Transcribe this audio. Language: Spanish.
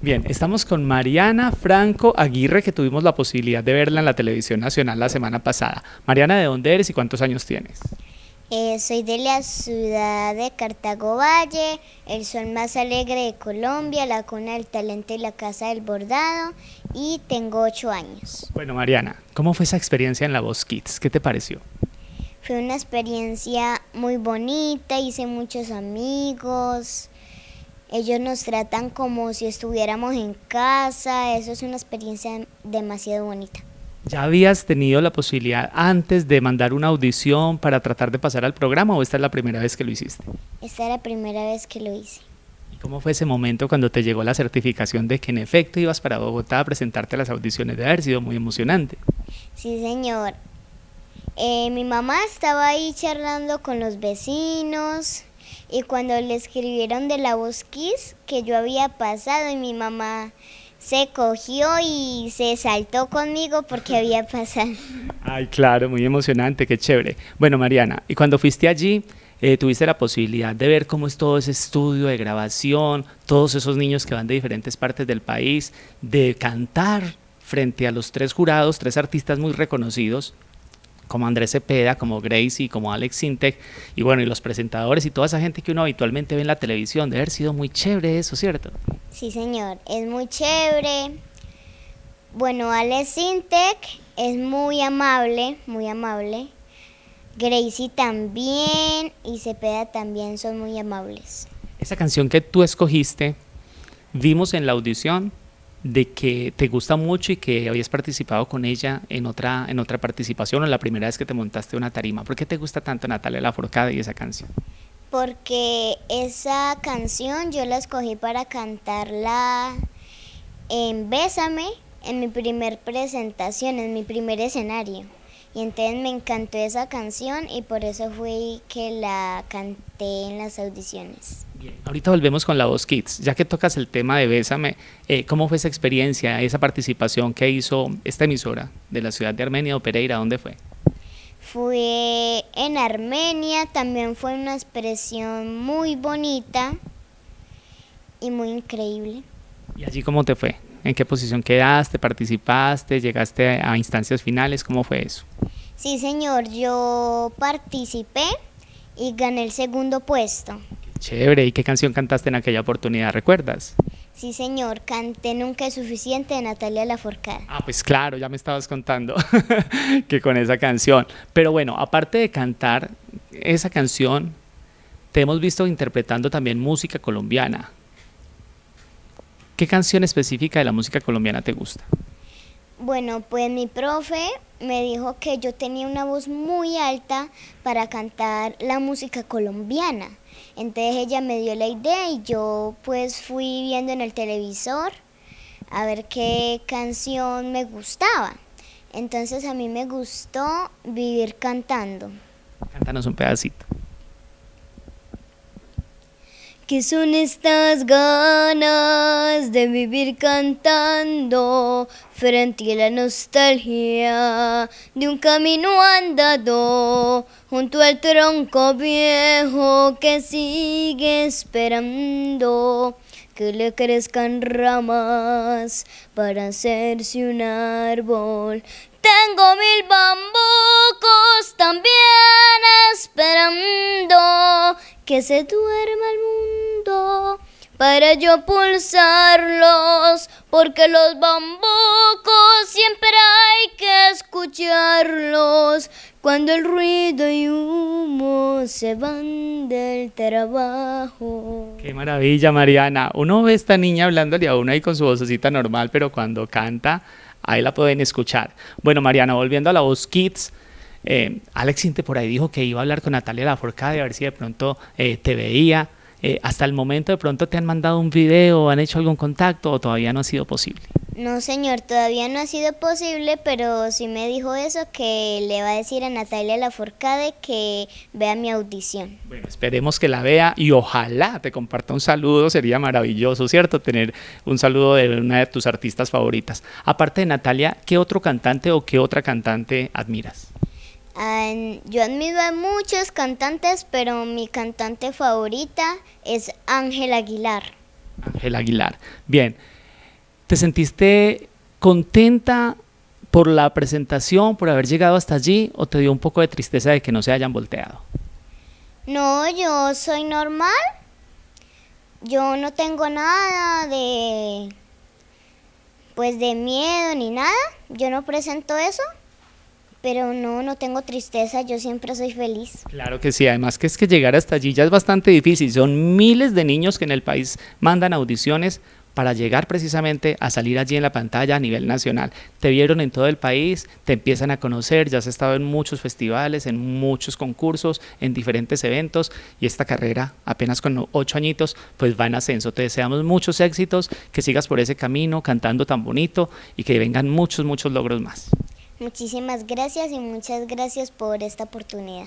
Bien, estamos con Mariana Franco Aguirre, que tuvimos la posibilidad de verla en la televisión nacional la semana pasada. Mariana, ¿de dónde eres y cuántos años tienes? Eh, soy de la ciudad de Cartago Valle, el sol más alegre de Colombia, la cuna del talento y la casa del bordado, y tengo ocho años. Bueno, Mariana, ¿cómo fue esa experiencia en La Voz Kids? ¿Qué te pareció? Fue una experiencia muy bonita, hice muchos amigos, ellos nos tratan como si estuviéramos en casa, eso es una experiencia demasiado bonita. ¿Ya habías tenido la posibilidad antes de mandar una audición para tratar de pasar al programa o esta es la primera vez que lo hiciste? Esta es la primera vez que lo hice. ¿Y cómo fue ese momento cuando te llegó la certificación de que en efecto ibas para Bogotá a presentarte a las audiciones? De haber sido muy emocionante. Sí, señor. Eh, mi mamá estaba ahí charlando con los vecinos y cuando le escribieron de la voz que yo había pasado y mi mamá se cogió y se saltó conmigo porque había pasado. Ay, claro, muy emocionante, qué chévere. Bueno, Mariana, y cuando fuiste allí, eh, tuviste la posibilidad de ver cómo es todo ese estudio de grabación, todos esos niños que van de diferentes partes del país, de cantar frente a los tres jurados, tres artistas muy reconocidos, como Andrés Cepeda, como Gracie, como Alex Sintec, y bueno, y los presentadores y toda esa gente que uno habitualmente ve en la televisión. Debe haber sido muy chévere eso, ¿cierto? Sí, señor, es muy chévere. Bueno, Alex Sintec es muy amable, muy amable. Gracie también y Cepeda también son muy amables. Esa canción que tú escogiste, vimos en la audición de que te gusta mucho y que habías participado con ella en otra, en otra participación o la primera vez que te montaste una tarima. ¿Por qué te gusta tanto Natalia Forcada y esa canción? Porque esa canción yo la escogí para cantarla en Bésame, en mi primer presentación, en mi primer escenario. Y entonces me encantó esa canción y por eso fue que la canté en las audiciones. Bien. Ahorita volvemos con La Voz Kids. Ya que tocas el tema de Bésame, eh, ¿cómo fue esa experiencia, esa participación que hizo esta emisora de la ciudad de Armenia o Pereira? ¿Dónde fue? Fue en Armenia, también fue una expresión muy bonita y muy increíble. ¿Y allí cómo te fue? ¿En qué posición quedaste? ¿Participaste? ¿Llegaste a instancias finales? ¿Cómo fue eso? Sí, señor, yo participé y gané el segundo puesto. chévere, ¿y qué canción cantaste en aquella oportunidad? ¿Recuerdas? Sí, señor, canté Nunca es suficiente de Natalia Lafourcade. Ah, pues claro, ya me estabas contando que con esa canción. Pero bueno, aparte de cantar esa canción, te hemos visto interpretando también música colombiana. ¿Qué canción específica de la música colombiana te gusta? Bueno, pues mi profe me dijo que yo tenía una voz muy alta para cantar la música colombiana. Entonces ella me dio la idea y yo pues fui viendo en el televisor a ver qué canción me gustaba. Entonces a mí me gustó vivir cantando. Cántanos un pedacito que son estas ganas de vivir cantando frente a la nostalgia de un camino andado junto al tronco viejo que sigue esperando que le crezcan ramas para hacerse un árbol. Tengo mil bambucos también esperando que se duermen para yo pulsarlos, porque los bambucos siempre hay que escucharlos. Cuando el ruido y humo se van del trabajo. Qué maravilla, Mariana. Uno ve a esta niña hablándole a una y con su vocecita normal, pero cuando canta, ahí la pueden escuchar. Bueno, Mariana, volviendo a la voz Kids, eh, Alex Sinte por ahí dijo que iba a hablar con Natalia Laforcade a ver si de pronto eh, te veía. Eh, ¿Hasta el momento de pronto te han mandado un video, han hecho algún contacto o todavía no ha sido posible? No, señor, todavía no ha sido posible, pero sí me dijo eso, que le va a decir a Natalia Laforcade que vea mi audición. Bueno, esperemos que la vea y ojalá te comparta un saludo, sería maravilloso, ¿cierto? Tener un saludo de una de tus artistas favoritas. Aparte de Natalia, ¿qué otro cantante o qué otra cantante admiras? Ah, yo admiro a muchos cantantes, pero mi cantante favorita es Ángel Aguilar. Ángel Aguilar. Bien, ¿te sentiste contenta por la presentación, por haber llegado hasta allí, o te dio un poco de tristeza de que no se hayan volteado? No, yo soy normal. Yo no tengo nada de pues de miedo ni nada. Yo no presento eso pero no, no tengo tristeza, yo siempre soy feliz. Claro que sí, además que es que llegar hasta allí ya es bastante difícil, son miles de niños que en el país mandan audiciones para llegar precisamente a salir allí en la pantalla a nivel nacional. Te vieron en todo el país, te empiezan a conocer, ya has estado en muchos festivales, en muchos concursos, en diferentes eventos y esta carrera apenas con ocho añitos pues va en ascenso. Te deseamos muchos éxitos, que sigas por ese camino cantando tan bonito y que vengan muchos, muchos logros más. Muchísimas gracias y muchas gracias por esta oportunidad.